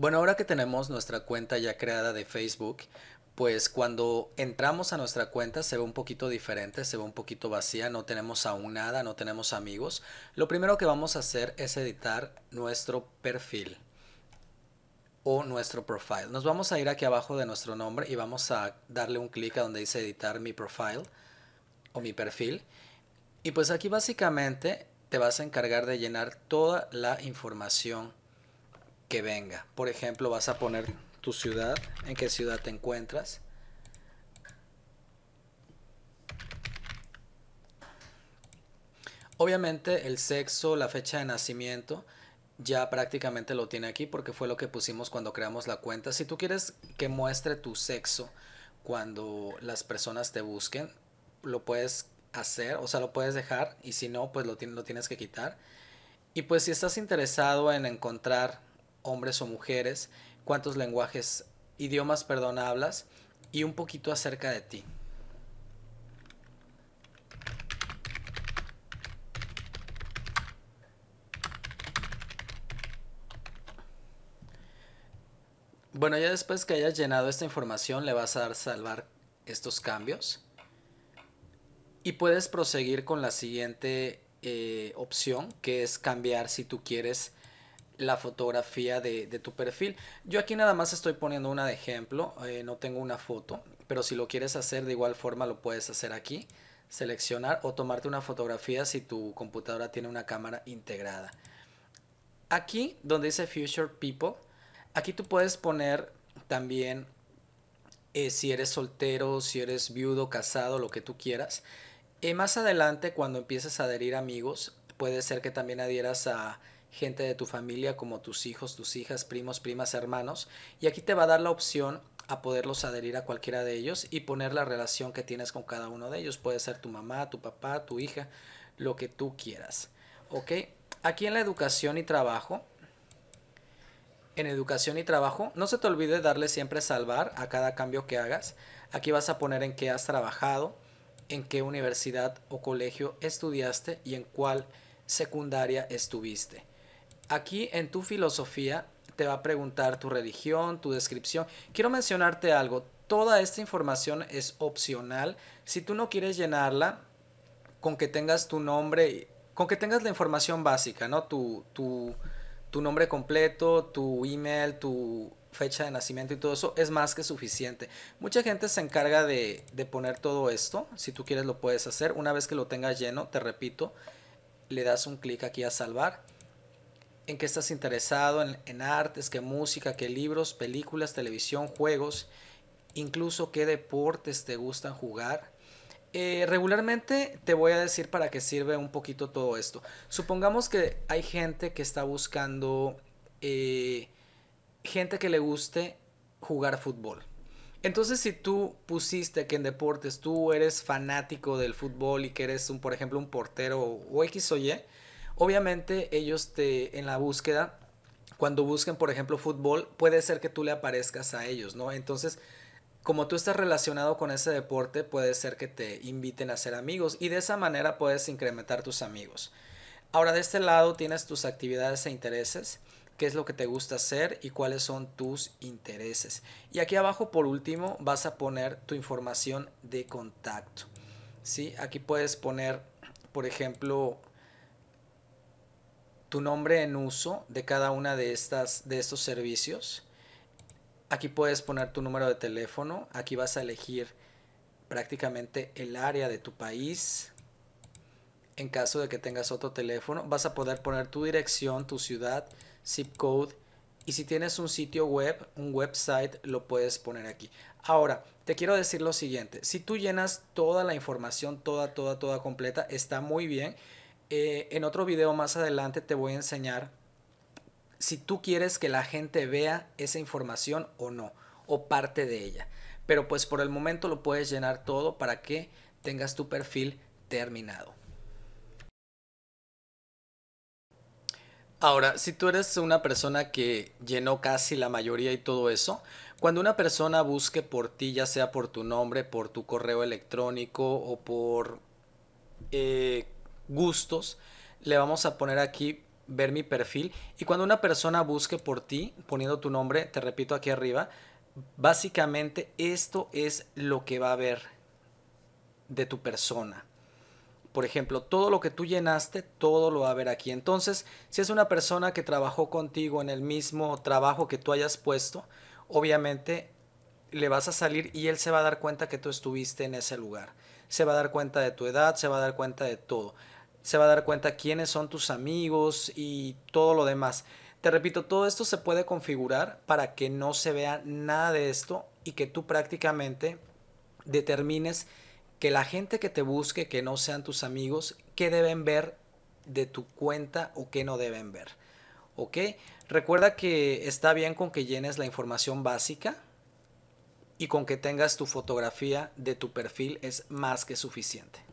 Bueno, ahora que tenemos nuestra cuenta ya creada de Facebook, pues cuando entramos a nuestra cuenta se ve un poquito diferente, se ve un poquito vacía, no tenemos aún nada, no tenemos amigos. Lo primero que vamos a hacer es editar nuestro perfil o nuestro profile. Nos vamos a ir aquí abajo de nuestro nombre y vamos a darle un clic a donde dice editar mi profile o mi perfil. Y pues aquí básicamente te vas a encargar de llenar toda la información que venga. Por ejemplo, vas a poner tu ciudad, en qué ciudad te encuentras. Obviamente el sexo, la fecha de nacimiento, ya prácticamente lo tiene aquí porque fue lo que pusimos cuando creamos la cuenta. Si tú quieres que muestre tu sexo cuando las personas te busquen, lo puedes hacer, o sea, lo puedes dejar y si no, pues lo, lo tienes que quitar. Y pues si estás interesado en encontrar hombres o mujeres, cuántos lenguajes, idiomas, perdón, hablas y un poquito acerca de ti. Bueno, ya después que hayas llenado esta información le vas a dar salvar estos cambios y puedes proseguir con la siguiente eh, opción que es cambiar si tú quieres la fotografía de, tu perfil. Yo aquí nada más estoy poniendo una de ejemplo, eh, no tengo una foto, pero si lo quieres hacer de igual forma lo puedes hacer aquí, seleccionar o tomarte una fotografía si tu computadora tiene una cámara integrada. Aquí donde dice Future People, aquí tú puedes poner también eh, si eres soltero, si eres viudo, casado, lo que tú quieras. y eh, más adelante cuando empieces a adherir amigos, puede ser que también adhieras a gente de tu familia como tus hijos, tus hijas, primos, primas, hermanos. Y aquí te va a dar la opción a poderlos adherir a cualquiera de ellos y poner la relación que tienes con cada uno de ellos. Puede ser tu mamá, tu papá, tu hija, lo que tú quieras. ¿Ok? Aquí en la educación y trabajo, en educación y trabajo, no se te olvide darle siempre salvar a cada cambio que hagas. Aquí vas a poner en qué has trabajado, en qué universidad o colegio estudiaste y en cuál secundaria estuviste. Aquí en tu filosofía te va a preguntar tu religión, tu descripción. Quiero mencionarte algo. Toda esta información es opcional. Si tú no quieres llenarla, con que tengas tu nombre, con que tengas la información básica, ¿no? Tu, tu, tu nombre completo, tu email, tu fecha de nacimiento y todo eso es más que suficiente. Mucha gente se encarga de, de poner todo esto. Si tú quieres lo puedes hacer. Una vez que lo tengas lleno, te repito, le das un clic aquí a salvar en qué estás interesado, en, artes, qué música, qué libros, películas, televisión, juegos, incluso qué deportes te gustan jugar. Eh, regularmente te voy a decir para qué sirve un poquito todo esto. Supongamos que hay gente que está buscando eh, gente que le guste jugar fútbol. Entonces, si tú pusiste que en deportes tú eres fanático del fútbol y que eres, un, por ejemplo, un portero o X o Y, Obviamente ellos te, en la búsqueda, cuando busquen, por ejemplo, fútbol, puede ser que tú le aparezcas a ellos, ¿no? Entonces, como tú estás relacionado con ese deporte, puede ser que te inviten a ser amigos y de esa manera puedes incrementar tus amigos. Ahora, de este lado tienes tus actividades e intereses, qué es lo que te gusta hacer y cuáles son tus intereses. Y aquí abajo, por último, vas a poner tu información de contacto. ¿sí? Aquí puedes poner, por ejemplo, tu nombre en uso de cada una de estas de estos servicios. Aquí puedes poner tu número de teléfono, aquí vas a elegir prácticamente el área de tu país. En caso de que tengas otro teléfono, vas a poder poner tu dirección, tu ciudad, zip code y si tienes un sitio web, un website, lo puedes poner aquí. Ahora, te quiero decir lo siguiente, si tú llenas toda la información, toda, toda, toda completa, está muy bien eh, en otro video más adelante te voy a enseñar si tú quieres que la gente vea esa información o no, o parte de ella. Pero pues por el momento lo puedes llenar todo para que tengas tu perfil terminado. Ahora, si tú eres una persona que llenó casi la mayoría y todo eso, cuando una persona busque por ti, ya sea por tu nombre, por tu correo electrónico o por eh, gustos, le vamos a poner aquí ver mi perfil y cuando una persona busque por ti poniendo tu nombre, te repito aquí arriba, básicamente esto es lo que va a ver de tu persona. Por ejemplo, todo lo que tú llenaste, todo lo va a ver aquí. Entonces, si es una persona que trabajó contigo en el mismo trabajo que tú hayas puesto, obviamente le vas a salir y él se va a dar cuenta que tú estuviste en ese lugar. Se va a dar cuenta de tu edad, se va a dar cuenta de todo se va a dar cuenta quiénes son tus amigos y todo lo demás. Te repito, todo esto se puede configurar para que no se vea nada de esto y que tú prácticamente determines que la gente que te busque, que no sean tus amigos, que deben ver de tu cuenta o que no deben ver. ¿Ok? Recuerda que está bien con que llenes la información básica y con que tengas tu fotografía de tu perfil es más que suficiente.